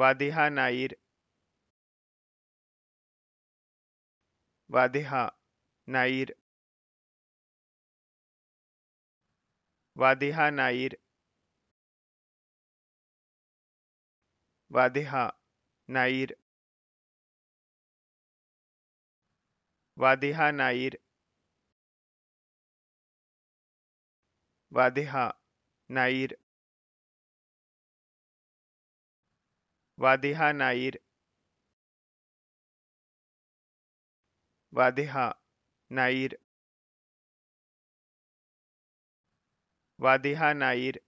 वादिहा नाइर वादिहा नाइर वादिहा नाइर वादिहा नाइर वादिहा नाइर वादिहा नाइर वादिहा नाइर वादिहा नाइर वादिहा नाइर